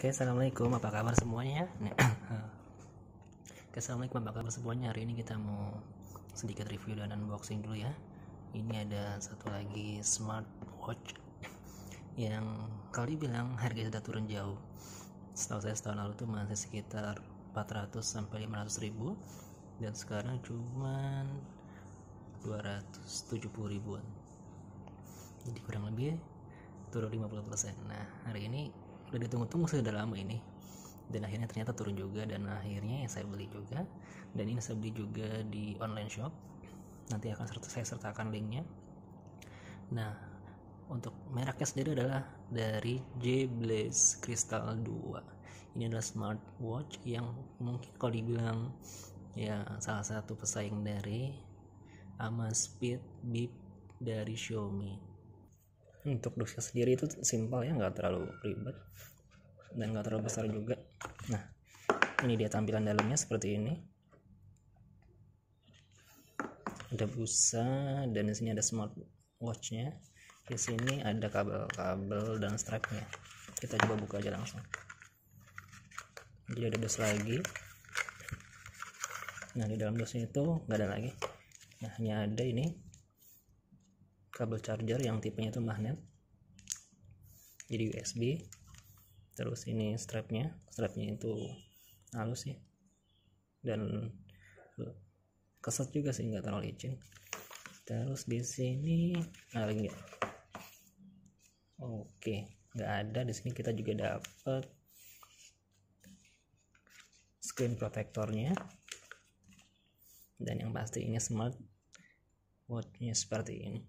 Oke, assalamualaikum. Apa kabar semuanya? Oke, assalamualaikum. Apa kabar semuanya? Hari ini kita mau sedikit review dan unboxing dulu ya. Ini ada satu lagi smartwatch yang kali dibilang harganya sudah turun jauh. Setahu saya setahun lalu tuh masih sekitar 400 sampai 500 ribu dan sekarang cuman 270 ribuan. Jadi kurang lebih turun 50%. Nah, hari ini udah ditunggu-tunggu sudah lama ini dan akhirnya ternyata turun juga dan akhirnya ya saya beli juga dan ini saya beli juga di online shop nanti akan serta saya sertakan linknya nah untuk mereknya sendiri adalah dari J Blaze Crystal 2 ini adalah smartwatch yang mungkin kalau dibilang ya salah satu pesaing dari Amazfit Bip dari Xiaomi untuk dusnya sendiri itu simpel ya nggak terlalu ribet dan nggak terlalu besar juga nah ini dia tampilan dalamnya seperti ini ada busa dan di sini ada smartwatchnya di sini ada kabel-kabel dan strapnya kita coba buka aja langsung jadi ada dos lagi nah di dalam dosnya itu nggak ada lagi nah hanya ada ini kabel charger yang tipenya itu magnet jadi USB terus ini strapnya strapnya itu halus sih dan keset juga sehingga nggak terlalu licin terus di sini ah enggak oke nggak ada di sini kita juga dapat screen protectornya dan yang pasti ini smart watchnya seperti ini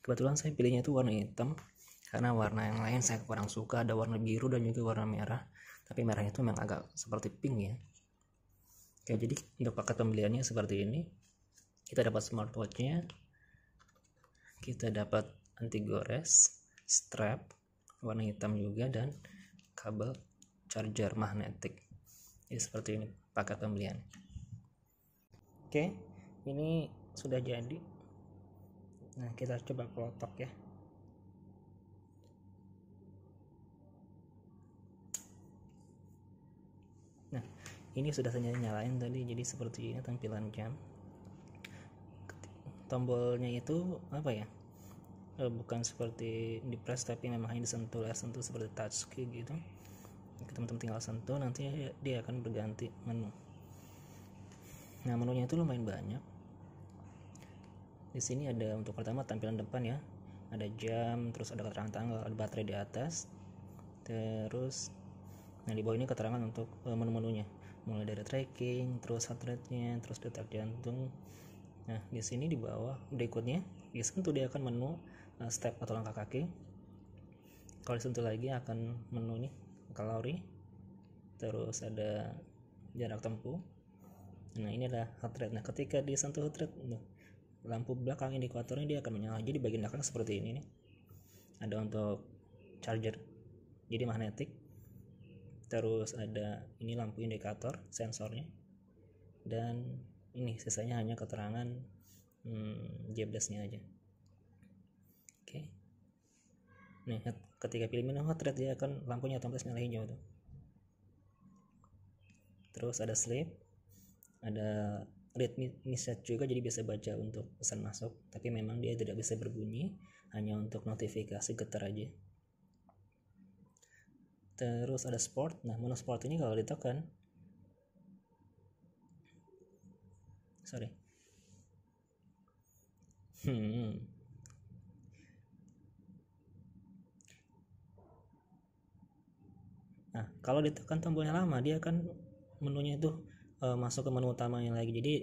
kebetulan saya pilihnya itu warna hitam karena warna yang lain saya kurang suka ada warna biru dan juga warna merah tapi merahnya itu memang agak seperti pink ya Oke, jadi untuk paket pembeliannya seperti ini kita dapat smartwatchnya kita dapat anti gores strap warna hitam juga dan kabel charger magnetik ya seperti ini paket pembelian oke ini sudah jadi nah kita coba kelotok ya nah ini sudah saya nyalain tadi jadi seperti ini tampilan jam tombolnya itu apa ya eh, bukan seperti di press tapi memang ini disentuh ya sentuh seperti touch key gitu kita teman tinggal sentuh nanti dia akan berganti menu nah menunya itu lumayan banyak di sini ada untuk pertama tampilan depan ya ada jam terus ada keterangan tanggal ada baterai di atas terus nah di bawah ini keterangan untuk uh, menu-menunya mulai dari tracking terus heart rate-nya terus detak jantung nah di sini di bawah berikutnya disentuh dia akan menu uh, step atau langkah kaki kalau disentuh lagi akan menu nih kalori terus ada jarak tempuh nah ini adalah heart rate nah ketika disentuh heart rate lampu belakang indikatornya dia akan menyala jadi bagian belakang seperti ini nih ada untuk charger jadi magnetik terus ada ini lampu indikator sensornya dan ini sisanya hanya keterangan hmm, jeblasnya aja oke okay. nih ketika pilih menu hot dia akan lampunya otomatis nyala hijau tuh terus ada sleep ada read message juga jadi bisa baca untuk pesan masuk tapi memang dia tidak bisa berbunyi hanya untuk notifikasi getar aja terus ada sport nah menu sport ini kalau ditekan sorry hmm nah kalau ditekan tombolnya lama dia akan menunya itu uh, masuk ke menu utamanya lagi jadi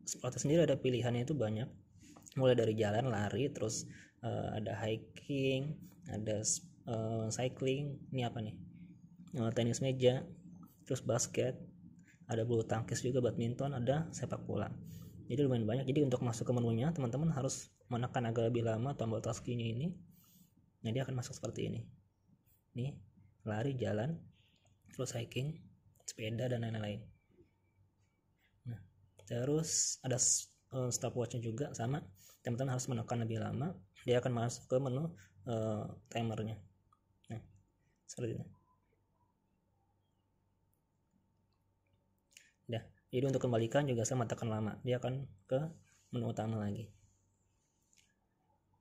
Sprocket sendiri ada pilihannya itu banyak mulai dari jalan lari terus uh, ada hiking ada uh, cycling ini apa nih uh, tenis meja terus basket ada bulu tangkis juga badminton ada sepak bola jadi lumayan banyak jadi untuk masuk ke menunya teman-teman harus menekan agak lebih lama tombol taskinya ini nah dia akan masuk seperti ini nih lari jalan terus hiking sepeda dan lain-lain terus ada eh, stopwatchnya juga sama teman-teman harus menekan lebih lama dia akan masuk ke menu uh, timernya nah seperti itu Dah. Jadi untuk kembalikan juga saya tekan lama. Dia akan ke menu utama lagi.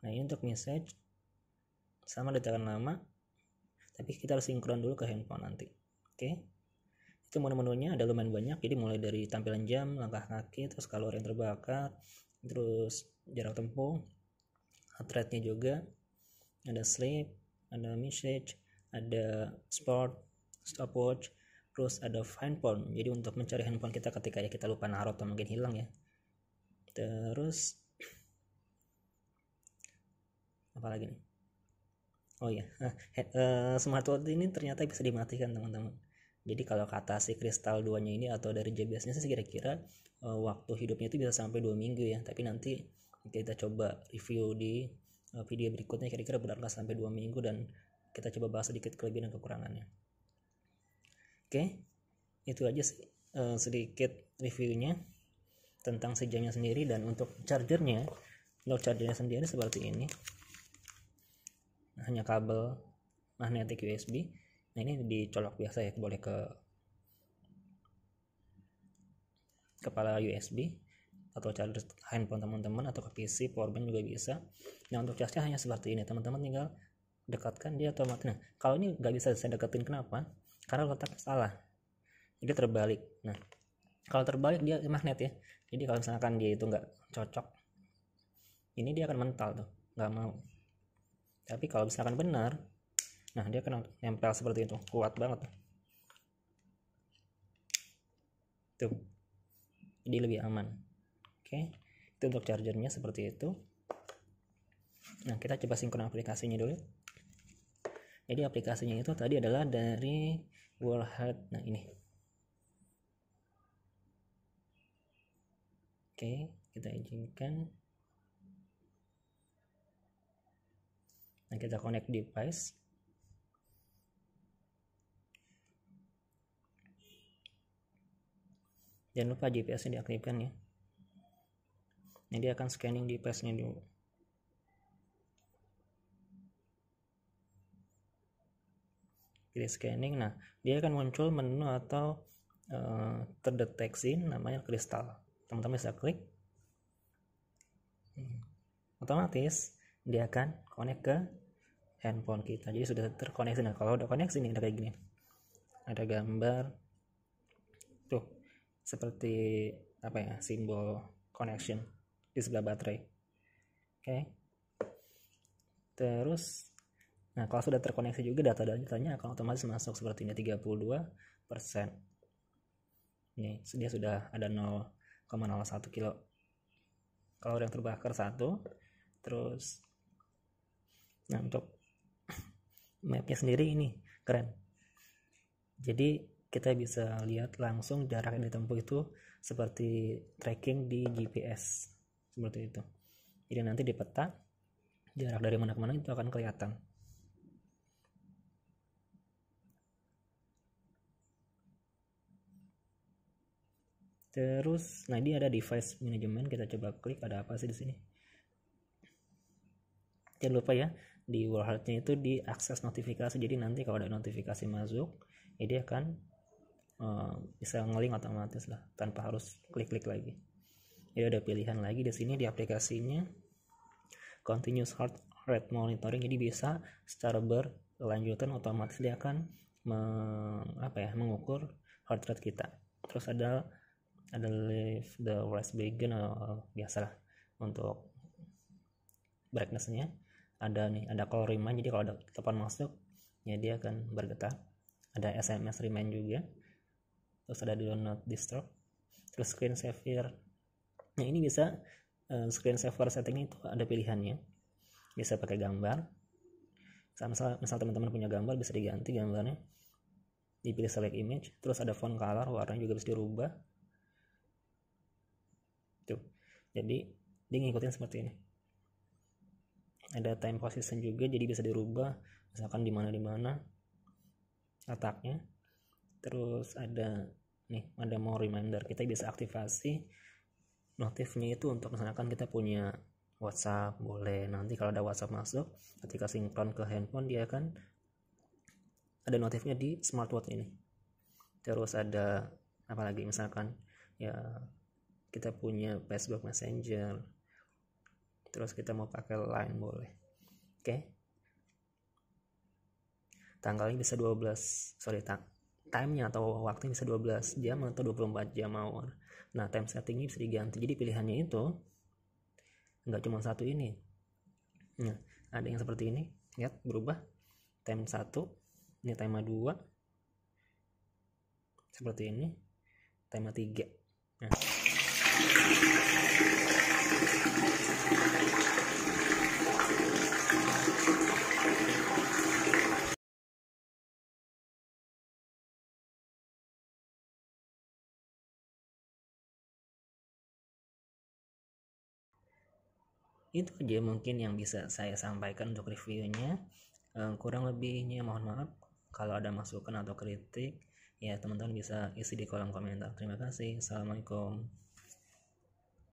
Nah ini untuk message. Sama ditekan lama. Tapi kita harus sinkron dulu ke handphone nanti. Oke. Okay? itu menu-menunya ada lumayan banyak jadi mulai dari tampilan jam langkah kaki terus kalori yang terbakar terus jarak tempuh heart rate-nya juga ada sleep ada message ada sport stopwatch terus ada handphone jadi untuk mencari handphone kita ketika ya kita lupa naruh atau mungkin hilang ya terus apa lagi nih oh iya, yeah. uh, smartwatch ini ternyata bisa dimatikan teman-teman jadi kalau kata si kristal duanya ini atau dari JBS-nya sih kira-kira uh, waktu hidupnya itu bisa sampai dua minggu ya. Tapi nanti kita coba review di uh, video berikutnya kira-kira benar nggak sampai dua minggu dan kita coba bahas sedikit kelebihan dan kekurangannya. Oke, okay, itu aja uh, sedikit reviewnya tentang si sendiri dan untuk chargernya, untuk chargernya sendiri seperti ini. Hanya kabel magnetic USB nah ini dicolok biasa ya boleh ke kepala USB atau charger handphone teman-teman atau ke PC powerbank juga bisa nah untuk charge hanya seperti ini teman-teman tinggal dekatkan dia otomatis nah kalau ini nggak bisa saya deketin kenapa karena letak salah jadi terbalik nah kalau terbalik dia magnet ya jadi kalau misalkan dia itu nggak cocok ini dia akan mental tuh nggak mau tapi kalau misalkan benar nah dia kena nempel seperti itu kuat banget tuh jadi lebih aman oke itu untuk chargernya seperti itu nah kita coba sinkron aplikasinya dulu jadi aplikasinya itu tadi adalah dari Wallhead nah ini oke kita izinkan Nah, kita connect device. jangan lupa GPS-nya diaktifkan ya ini nah, dia akan scanning GPS-nya dulu kita scanning nah dia akan muncul menu atau uh, terdeteksi namanya kristal teman-teman bisa klik hmm. otomatis dia akan connect ke handphone kita jadi sudah terkoneksi nah kalau udah koneksi ini ada kayak gini ada gambar tuh seperti apa ya simbol connection di sebelah baterai oke okay. terus nah kalau sudah terkoneksi juga data datanya akan otomatis masuk seperti ini 32 persen ini dia sudah ada 0,01 kilo kalau yang terbakar satu terus nah untuk mapnya sendiri ini keren jadi kita bisa lihat langsung jarak yang ditempuh itu seperti tracking di GPS seperti itu jadi nanti di peta jarak dari mana ke mana itu akan kelihatan terus nah ini ada device management kita coba klik ada apa sih di sini jangan lupa ya di wallheartnya itu di akses notifikasi jadi nanti kalau ada notifikasi masuk ini akan Eh, bisa ngeling otomatis lah tanpa harus klik-klik lagi jadi ya ada pilihan lagi di sini di aplikasinya continuous heart rate monitoring jadi bisa secara berkelanjutan otomatis dia akan meng, apa ya mengukur heart rate kita terus ada ada lift the rest begin uh, eh, biasalah untuk brightnessnya ada nih ada call remind jadi kalau ada telepon masuk ya dia akan bergetar ada SMS remind juga terus ada do not disturb terus screen saver nah ini bisa uh, screen saver setting itu ada pilihannya bisa pakai gambar misal, misal teman-teman punya gambar bisa diganti gambarnya dipilih select image terus ada font color warnanya juga bisa dirubah tuh jadi dia ngikutin seperti ini ada time position juga jadi bisa dirubah misalkan di mana di mana letaknya terus ada nih ada mau reminder kita bisa aktivasi notifnya itu untuk misalkan kita punya WhatsApp boleh nanti kalau ada WhatsApp masuk ketika sinkron ke handphone dia akan ada notifnya di smartwatch ini terus ada apalagi misalkan ya kita punya Facebook Messenger terus kita mau pakai Line boleh oke okay? tanggalnya bisa 12 sorry tak time-nya atau waktu bisa 12 jam atau 24 jam hour. Nah, time settingnya bisa diganti. Jadi pilihannya itu nggak cuma satu ini. Nah, ada yang seperti ini, lihat berubah. Time 1, ini time 2. Seperti ini. Time 3. Nah. itu aja mungkin yang bisa saya sampaikan untuk reviewnya eh, kurang lebihnya mohon maaf kalau ada masukan atau kritik ya teman-teman bisa isi di kolom komentar terima kasih assalamualaikum